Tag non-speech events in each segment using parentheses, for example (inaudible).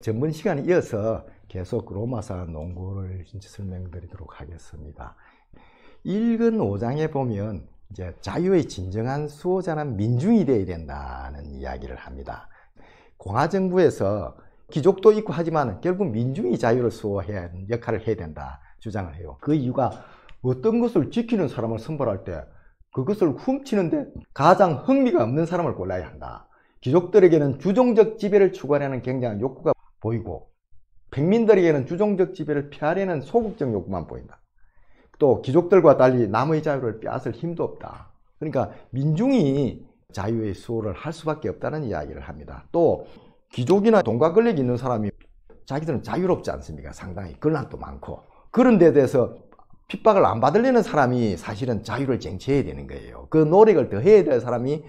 전문 시간에 이어서 계속 로마사 농구를 설명드리도록 하겠습니다. 읽은 5장에 보면 이제 자유의 진정한 수호자는 민중이 되어야 된다는 이야기를 합니다. 공화정부에서 귀족도 있고 하지만 결국 민중이 자유를 수호해야 하는 역할을 해야 된다 주장을 해요. 그 이유가 어떤 것을 지키는 사람을 선발할 때 그것을 훔치는데 가장 흥미가 없는 사람을 골라야 한다. 귀족들에게는 주종적 지배를 추구하려는 굉장한 욕구가 보이고 백민들에게는 주종적 지배를 피하려는 소극적 욕구만 보인다. 또 귀족들과 달리 남의 자유를 빼앗을 힘도 없다. 그러니까 민중이 자유의 수호를 할 수밖에 없다는 이야기를 합니다. 또 귀족이나 돈과 권력이 있는 사람이 자기들은 자유롭지 않습니까? 상당히 권한도 많고 그런 데 대해서 핍박을 안 받으려는 사람이 사실은 자유를 쟁취해야 되는 거예요. 그 노력을 더 해야 될 사람이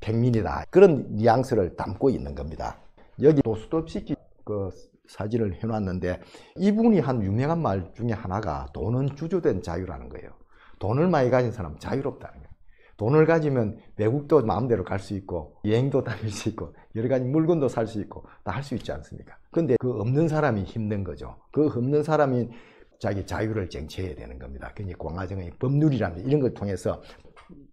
백민이다. 그런 뉘앙스를 담고 있는 겁니다. 여기 도수도 없이 그 사진을 해놨는데 이분이 한 유명한 말 중에 하나가 돈은 주조된 자유라는 거예요. 돈을 많이 가진 사람 은 자유롭다는 거예요. 돈을 가지면 외국도 마음대로 갈 수 있고 여행도 다닐 수 있고 여러 가지 물건도 살 수 있고 다 할 수 있지 않습니까? 근데 그 없는 사람이 힘든 거죠. 그 없는 사람이 자기 자유를 쟁취해야 되는 겁니다. 그러니 광화정의 법률이라는 이런 걸 통해서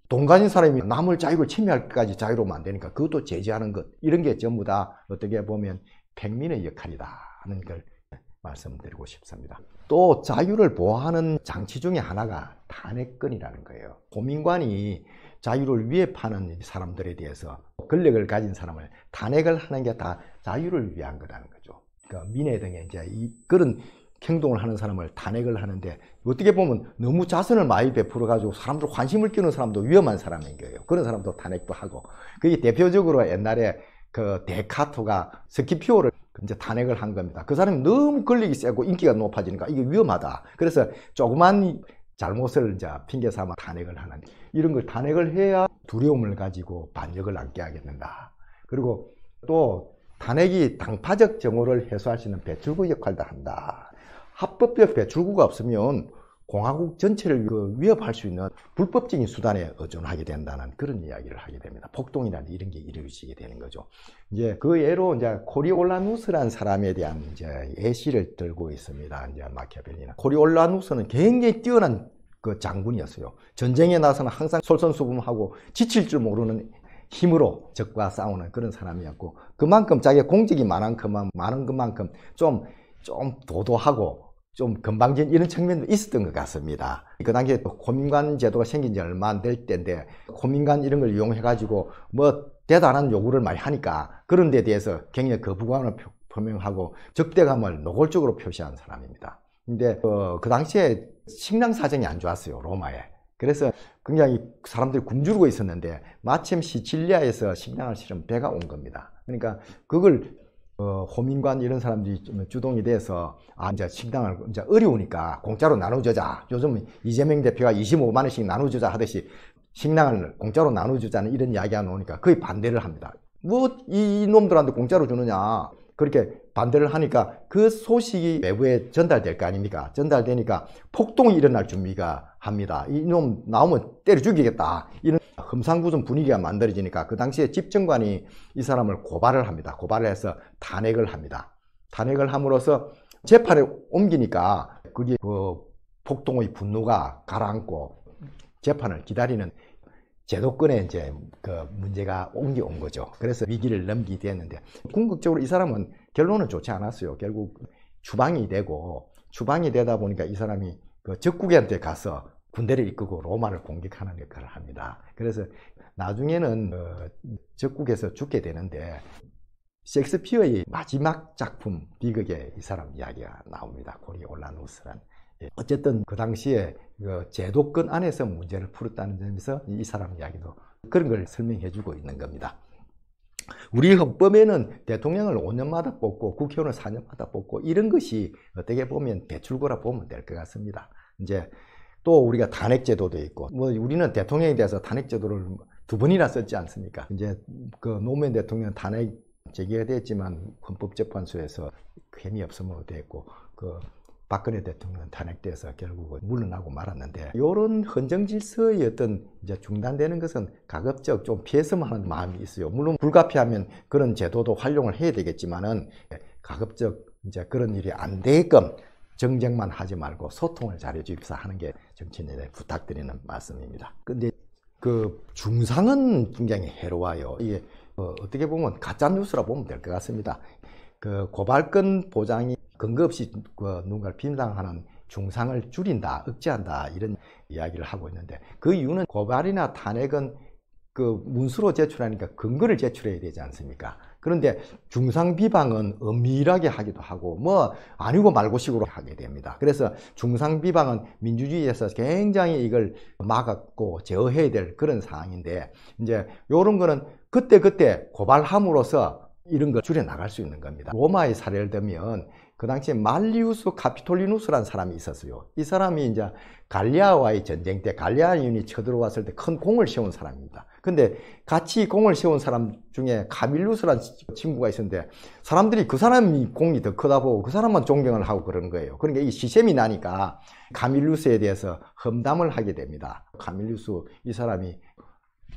돈 가진 사람이 남을 자유를 침해할까지 때 자유로우면 안 되니까 그것도 제재하는 것 이런 게 전부 다 어떻게 보면 백민의 역할이다는 하걸 말씀드리고 싶습니다. 또 자유를 보호하는 장치 중에 하나가 탄핵권이라는 거예요. 고민관이 자유를 위협하는 사람들에 대해서 권력을 가진 사람을 탄핵을 하는 게 다 자유를 위한 거라는 거죠. 그러니까 민해 등에 이제 이 그런 행동을 하는 사람을 탄핵을 하는데 어떻게 보면 너무 자선을 많이 베풀어 가지고 사람들 관심을 끼는 사람도 위험한 사람인 거예요. 그런 사람도 탄핵도 하고 그게 대표적으로 옛날에 그 데카토가 스키피오를 이제 탄핵을 한 겁니다. 그 사람이 너무 권력이 세고 인기가 높아지니까 이게 위험하다. 그래서 조그만 잘못을 이제 핑계 삼아 탄핵을 하는 이런 걸 탄핵을 해야 두려움을 가지고 반역을 안게 하겠는가 그리고 또 탄핵이 당파적 정오를 해소할 수 있는 배출구 역할도 한다. 합법적 배출구가 없으면 공화국 전체를 그 위협할 수 있는 불법적인 수단에 의존하게 된다는 그런 이야기를 하게 됩니다. 폭동이라는 이런 게 이루어지게 되는 거죠. 이제 그 예로 이제 코리올라누스란 사람에 대한 이제 예시를 들고 있습니다. 이제 마키아벨리는 코리올라누스는 굉장히 뛰어난 그 장군이었어요. 전쟁에 나서는 항상 솔선수범하고 지칠 줄 모르는 힘으로 적과 싸우는 그런 사람이었고 그만큼 자기 공직이 많은 그만 많은 그만큼 좀 좀 도도하고 좀금방진 이런 측면도 있었던 것 같습니다. 그 당시에 고민관 제도가 생긴 지 얼마 안 될 때인데 고민관 이런 걸 이용해가지고 뭐 대단한 요구를 많이 하니까 그런 데 대해서 굉장히 거부감을 표명하고 적대감을 노골적으로 표시한 사람입니다. 근데 어, 그 당시에 식량 사정이 안 좋았어요 로마에 그래서 굉장히 사람들이 굶주리고 있었는데 마침 시칠리아에서 식량을 실은 배가 온 겁니다 그러니까 그걸 어, 호민관 이런 사람들이 좀 주동이 돼서 아 이제 식당을 이제 어려우니까 공짜로 나눠주자. 요즘 이재명 대표가 25만 원씩 나눠주자 하듯이 식당을 공짜로 나눠주자는 이런 이야기가 나오니까 거의 반대를 합니다. 뭐 이놈들한테 공짜로 주느냐 그렇게 반대를 하니까 그 소식이 외부에 전달될 거 아닙니까? 전달되니까 폭동이 일어날 준비가 합니다. 이놈 나오면 때려 죽이겠다. 이런 험상궂은 분위기가 만들어지니까 그 당시에 집정관이 이 사람을 고발을 합니다. 고발을 해서 탄핵을 합니다. 탄핵을 함으로써 재판에 옮기니까 그게 그 폭동의 분노가 가라앉고 재판을 기다리는 제도권에 이제 그 문제가 옮겨온 거죠. 그래서 위기를 넘기게 되었는데 궁극적으로 이 사람은 결론은 좋지 않았어요. 결국 주방이 되고 주방이 되다 보니까 이 사람이 그 적국한테 가서 군대를 이끌고 로마를 공격하는 역할을 합니다. 그래서 나중에는 그 적국에서 죽게 되는데 셰익스피어의 마지막 작품 비극에 이 사람 이야기가 나옵니다. 고리 올라누스란. 예, 어쨌든 그 당시에 그 제도권 안에서 문제를 풀었다는 점에서 이 사람 이야기도 그런 걸 설명해주고 있는 겁니다. 우리 헌법에는 대통령을 5년마다 뽑고 국회의원을 4년마다 뽑고 이런 것이 어떻게 보면 대출구라 보면 될 것 같습니다. 이제 또 우리가 탄핵제도도 있고 뭐 우리는 대통령에 대해서 탄핵제도를 두 번이나 썼지 않습니까? 이제 그 노무현 대통령 탄핵 제기가 됐지만 헌법재판소에서 괜히 그 없으면 됐고 그 박근혜 대통령 탄핵돼서 결국 물러나고 말았는데 이런 헌정 질서의 어떤 이제 중단되는 것은 가급적 좀 피해서만 하는 마음이 있어요. 물론 불가피하면 그런 제도도 활용을 해야 되겠지만은 예, 가급적 이제 그런 일이 안 되게끔 정쟁만 하지 말고 소통을 잘해 주입사 하는 게 정치인에게 부탁드리는 말씀입니다. 근데 그 중상은 굉장히 해로워요. 이게 어, 어떻게 보면 가짜 뉴스라 보면 될 것 같습니다. 그 고발권 보장이 근거 없이 누군가를 그 비난하는 중상을 줄인다, 억제한다 이런 이야기를 하고 있는데 그 이유는 고발이나 탄핵은 그 문서로 제출하니까 근거를 제출해야 되지 않습니까? 그런데 중상 비방은 엄밀하게 하기도 하고 뭐 아니고 말고식으로 하게 됩니다. 그래서 중상 비방은 민주주의에서 굉장히 이걸 막았고 제어해야 될 그런 상황인데 이제 요런 거는 그때 그때 고발함으로써 이런 걸 줄여 나갈 수 있는 겁니다. 로마의 사례를 들면 그 당시에 말리우스 카피톨리누스라는 사람이 있었어요. 이 사람이 이제 갈리아와의 전쟁 때 갈리아인이 쳐들어왔을 때 큰 공을 세운 사람입니다. 근데 같이 공을 세운 사람 중에 카밀루스라는 친구가 있었는데 사람들이 그 사람이 공이 더 크다 보고 그 사람만 존경을 하고 그런 거예요. 그러니까 이 시샘이 나니까 카밀루스에 대해서 험담을 하게 됩니다. 카밀루스 이 사람이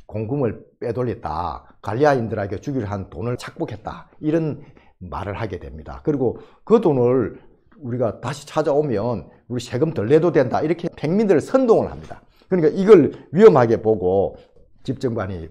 공금을 빼돌렸다. 갈리아인들에게 주기로 한 돈을 착복했다. 이런 말을 하게 됩니다. 그리고 그 돈을 우리가 다시 찾아오면 우리 세금 덜 내도 된다 이렇게 백민들을 선동을 합니다. 그러니까 이걸 위험하게 보고 집정관이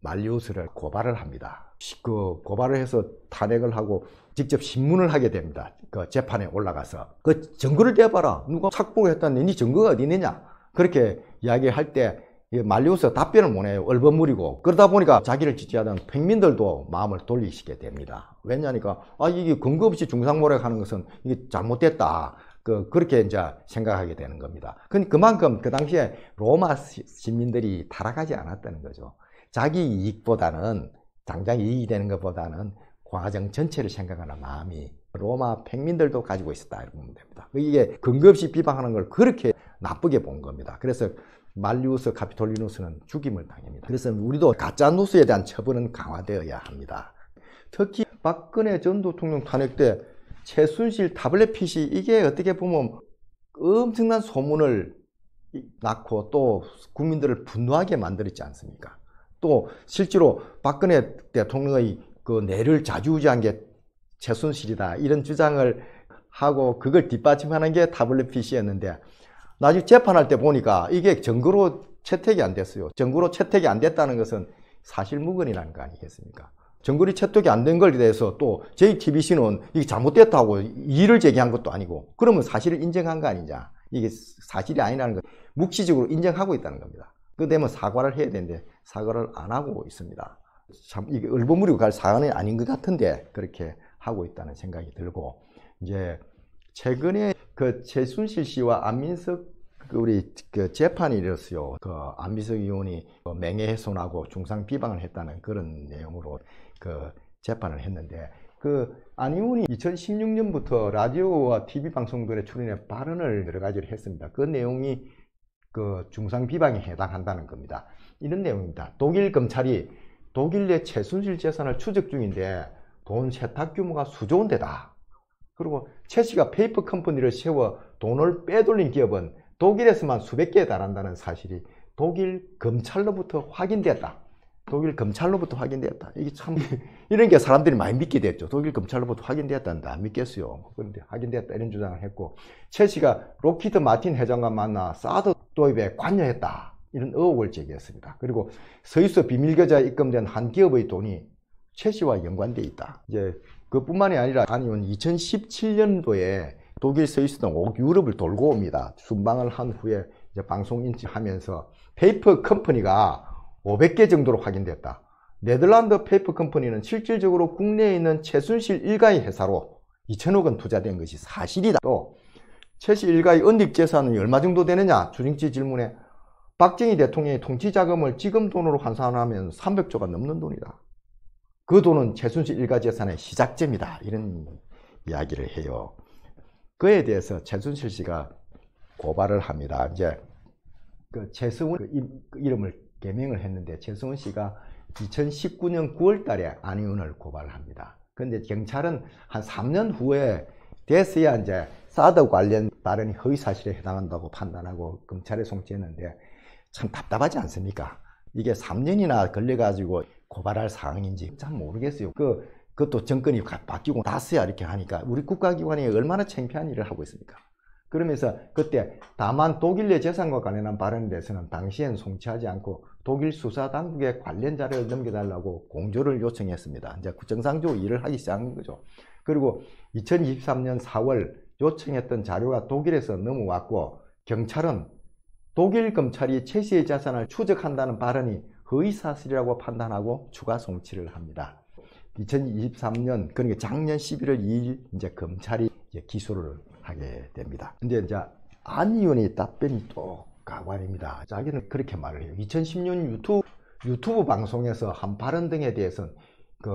말리우스를 고발을 합니다. 그 고발을 해서 탄핵을 하고 직접 신문을 하게 됩니다. 그 재판에 올라가서 그 증거를 대봐라. 누가 착복했다는데 을니 증거가 어디 있느냐. 그렇게 이야기할 때 예, 말리우스 답변을 못 해요. 얼버무리고. 그러다 보니까 자기를 지지하던 평민들도 마음을 돌리시게 됩니다. 왜냐니까, 아, 이게 근거 없이 중상모략 하는 것은 이게 잘못됐다. 그, 그렇게 이제 생각하게 되는 겁니다. 그, 그만큼 그 당시에 로마 시민들이 타락하지 않았다는 거죠. 자기 이익보다는, 당장 이익이 되는 것보다는 과정 전체를 생각하는 마음이 로마 평민들도 가지고 있었다. 이렇게 보면 됩니다. 이게 근거 없이 비방하는 걸 그렇게 나쁘게 본 겁니다. 그래서 말리우스 카피톨리누스는 죽임을 당합니다. 그래서 우리도 가짜 뉴스에 대한 처벌은 강화되어야 합니다. 특히 박근혜 전 대통령 탄핵 때 최순실 타블렛 핏이 이게 어떻게 보면 엄청난 소문을 낳고 또 국민들을 분노하게 만들었지 않습니까? 또 실제로 박근혜 대통령의 그 뇌를 자주우지한 게 최순실이다 이런 주장을 하고 그걸 뒷받침하는 게 타블렛 핏이었는데 나중에 재판할 때 보니까 이게 증거로 채택이 안 됐어요. 증거로 채택이 안 됐다는 것은 사실 무근이라는 거 아니겠습니까? 정거리 채택이 안 된걸에 대해서 또 JTBC는 이게 잘못됐다고 이의를 제기한 것도 아니고 그러면 사실을 인정한 거 아니냐 이게 사실이 아니라는 걸 묵시적으로 인정하고 있다는 겁니다 그 되면 사과를 해야 되는데 사과를 안 하고 있습니다 참 이게 얼버무리고 갈 사안이 아닌 것 같은데 그렇게 하고 있다는 생각이 들고 이제 최근에 그 최순실 씨와 안민석 그 우리 그 재판이 이랬어요. 그 안민석 의원이 그 맹해훼손하고 중상 비방을 했다는 그런 내용으로 그 재판을 했는데 그 안의원이 2016년부터 라디오와 TV 방송들의 출연에 발언을 여러 가지를 했습니다. 그 내용이 그 중상 비방에 해당한다는 겁니다. 이런 내용입니다. 독일 검찰이 독일 내 최순실 재산을 추적 중인데 돈 세탁 규모가 수조원대다. 그리고 최씨가 페이퍼 컴퍼니를 세워 돈을 빼돌린 기업은 독일에서만 수백 개에 달한다는 사실이 독일 검찰로부터 확인되었다 독일 검찰로부터 확인되었다 이게 참 (laughs) 이런 게 사람들이 많이 믿게 됐죠. 독일 검찰로부터 확인되었다는데안 믿겠어요. 뭐 그런데 확인되었다 이런 주장을 했고 최씨가 로키드 마틴 회장과 만나 사드 도입에 관여했다. 이런 의혹을 제기했습니다. 그리고 스위스 비밀계좌에 입금된 한 기업의 돈이 최씨와 연관돼 있다. 이제 그뿐만이 아니라 아니면 2017년도에 독일, 스위스 옥 유럽을 돌고 옵니다. 순방을 한 후에 이제 방송 인지하면서 페이퍼 컴퍼니가 500개 정도로 확인됐다. 네덜란드 페이퍼 컴퍼니는 실질적으로 국내에 있는 최순실 일가의 회사로 2천억 원 투자된 것이 사실이다. 또 최씨 일가의 은닉 재산은 얼마 정도 되느냐? 주진치 질문에 박정희 대통령의 통치 자금을 지금 돈으로 환산하면 300조가 넘는 돈이다. 그 돈은 최순실 일가 재산의 시작점이다 이런 이야기를 해요. 그에 대해서 최순실 씨가 고발을 합니다. 이제 그 최승훈 그, 그 이름을 개명을 했는데 최승훈 씨가 2019년 9월 달에 안의원을 고발합니다. 을 그런데 경찰은 한 3년 후에 됐어야 이제 사드 관련 발언이 허위 사실에 해당한다고 판단하고 검찰에 송치했는데 참 답답하지 않습니까? 이게 3년이나 걸려가지고 고발할 사항인지 참 모르겠어요. 그, 그것도 정권이 바뀌고 나서야 이렇게 하니까 우리 국가기관이 얼마나 창피한 일을 하고 있습니까? 그러면서 그때 다만 독일 내 재산과 관련한 발언에 대해서는 당시엔 송치하지 않고 독일 수사 당국에 관련자를 료 넘겨달라고 공조를 요청했습니다. 이제 정상조 일을 하기 시작한 거죠. 그리고 2023년 4월 요청했던 자료가 독일에서 넘어왔고 경찰은 독일 검찰이 최 씨의 자산을 추적한다는 발언이 거의사실이라고 판단하고 추가 송치를 합니다. 2023년 그러니까 작년 11월 2일 이제 검찰이 이제 기소를 하게 됩니다. 근데 이제 안 의원의 답변이 또 가관입니다. 자기는 그렇게 말을 해요. 2 0 1 0년 유튜브, 유튜브 방송에서 한 발언 등에 대해서는 그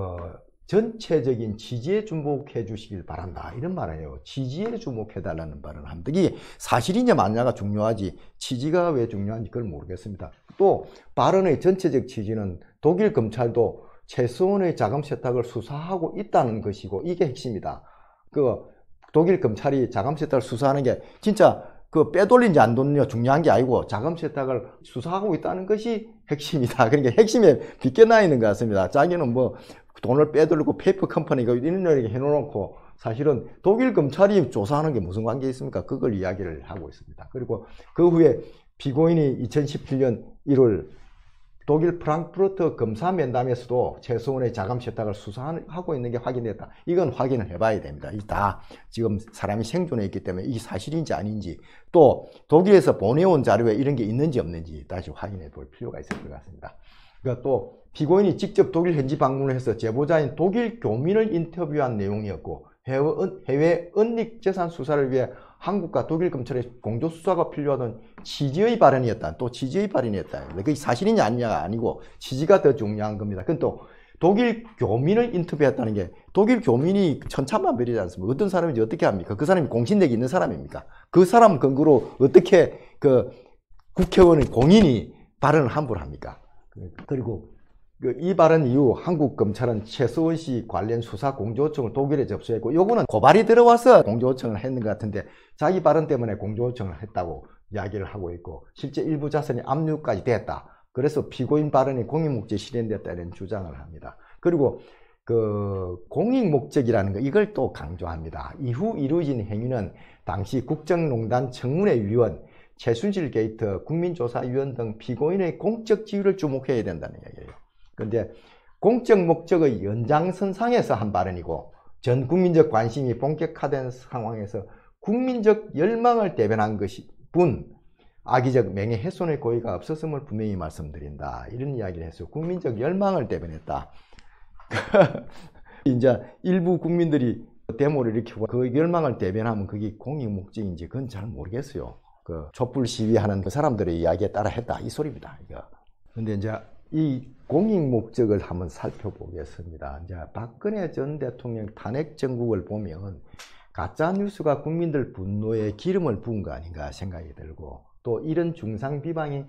전체적인 지지에 주목해 주시길 바란다 이런 말이에요 지지에 주목해 달라는 말은 합득이 사실이냐 맞냐가 중요하지 지지가 왜 중요한지 그걸 모르겠습니다 또 발언의 전체적 지지는 독일 검찰도 최소원의 자금 세탁을 수사하고 있다는 것이고 이게 핵심이다 그 독일 검찰이 자금 세탁을 수사하는 게 진짜 그 빼돌린지 안돈이냐 중요한 게 아니고 자금 세탁을 수사하고 있다는 것이 핵심이다. (laughs) 그러니까 핵심에 빗겨나 있는 것 같습니다. 자기는 뭐 돈을 빼돌리고 페이퍼 컴퍼니가 그 이런 이 얘기 해놓고 사실은 독일 검찰이 조사하는 게 무슨 관계 있습니까? 그걸 이야기를 하고 있습니다. 그리고 그 후에 비고인이 2017년 1월 독일 프랑크푸르트 검사 면담에서도 최소원의 자금 세탁을 수사하고 있는 게 확인됐다. 이건 확인을 해봐야 됩니다. 이다 지금 사람이 생존해 있기 때문에 이게 사실인지 아닌지 또 독일에서 보내온 자료에 이런 게 있는지 없는지 다시 확인해 볼 필요가 있을 것 같습니다. 그러니까 또 피고인이 직접 독일 현지 방문을 해서 제보자인 독일 교민을 인터뷰한 내용이었고 해외, 해외 은닉 재산 수사를 위해 한국과 독일 검찰의 공조 수사가 필요하던 지지의 발언이었다. 또 지지의 발언이었다. 그게 사실이냐 아니냐가 아니고 지지가 더 중요한 겁니다. 그건 또 독일 교민을 인터뷰했다는 게 독일 교민이 천차만별이지 않습니까? 어떤 사람인지 어떻게 합니까? 그 사람이 공신력이 있는 사람입니까? 그 사람 근거로 어떻게 그 국회의원의 공인이 발언을 함부로 합니까? 그리고 그 이 발언 이후 한국 검찰은 최수원 씨 관련 수사 공조청을 독일에 접수했고 요거는 고발이 들어와서 공조청을 했는 것 같은데 자기 발언 때문에 공조청을 했다고 이야기를 하고 있고 실제 일부 자선이 압류까지 됐다. 그래서 피고인 발언이 공익목적 실현됐다는 주장을 합니다. 그리고 그 공익목적이라는 거 이걸 또 강조합니다. 이후 이루어진 행위는 당시 국정농단 청문회 위원 최순실 게이트 국민조사위원 등 피고인의 공적 지위를 주목해야 된다는 얘기예요. 근데 공적 목적의 연장선상에서 한 발언이고 전 국민적 관심이 본격화된 상황에서 국민적 열망을 대변한 것이 뿐 악의적 명예훼손의 고의가 없었음을 분명히 말씀드린다. 이런 이야기를 해서 국민적 열망을 대변했다. (laughs) 이제 일부 국민들이 데모를 일으키고 그 열망을 대변하면 그게 공익목적인지 그건 잘 모르겠어요. 그 촛불 시위하는 그 사람들의 이야기에 따라 했다. 이 소리입니다. 이거. 데 이제 이 공익 목적을 한번 살펴보겠습니다. 이제 박근혜 전 대통령 탄핵 정국을 보면 가짜 뉴스가 국민들 분노에 기름을 부은 거 아닌가 생각이 들고 또 이런 중상 비방이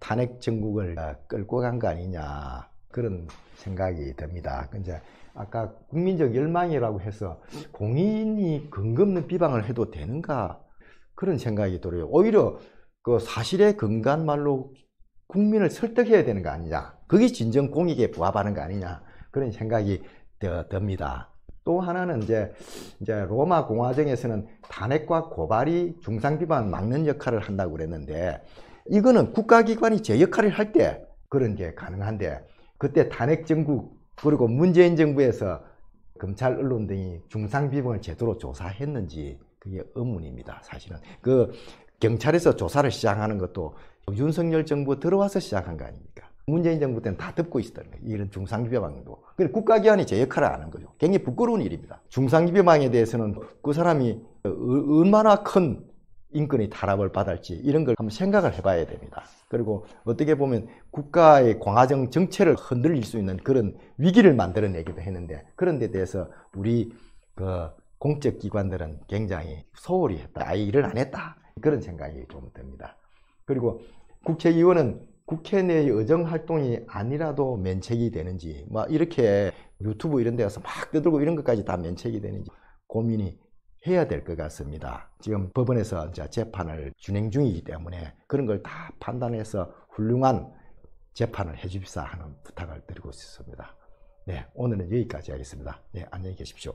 탄핵 정국을 아, 끌고 간 거 아니냐 그런 생각이 듭니다. 그 이제 아까 국민적 열망이라고 해서 공인이 근거 없는 비방을 해도 되는가 그런 생각이 들어요. 오히려 그 사실의 근간말로 국민을 설득해야 되는 거 아니냐 그게 진정 공익에 부합하는 거 아니냐 그런 생각이 듭니다 또 하나는 이제, 이제 로마 공화정에서는 탄핵과 고발이 중상 비반 막는 역할을 한다고 그랬는데 이거는 국가기관이 제 역할을 할 때 그런 게 가능한데 그때 탄핵 정국 그리고 문재인 정부에서 검찰 언론 등이 중상 비범을 제대로 조사했는지 그게 의문입니다. 사실은 그 경찰에서 조사를 시작하는 것도 윤석열 정부 들어와서 시작한 거 아닙니까? 문재인 정부 때는 다 덮고 있었던 거예요. 이런 중상기업도 그리고 국가기관이 제 역할을 하는 거죠. 굉장히 부끄러운 일입니다. 중상기업에 대해서는 그 사람이 어, 어, 얼마나 큰 인권의 탄압을 받을지 이런 걸 한번 생각을 해봐야 됩니다. 그리고 어떻게 보면 국가의 광화정 정체를 흔들릴 수 있는 그런 위기를 만들어내기도 했는데 그런 데 대해서 우리 그 공적기관들은 굉장히 소홀히 했다. 아예 일을 안 했다. 그런 생각이 좀 듭니다. 그리고 국회의원은 국회 내의 의정활동이 아니라도 면책이 되는지 막 뭐 이렇게 유튜브 이런 데 가서 막 떠들고 이런 것까지 다 면책이 되는지 고민이 해야 될 것 같습니다. 지금 법원에서 이제 재판을 진행 중이기 때문에 그런 걸 다 판단해서 훌륭한 재판을 해주십사 하는 부탁을 드리고 싶습니다. 네, 오늘은 여기까지 하겠습니다. 네, 안녕히 계십시오.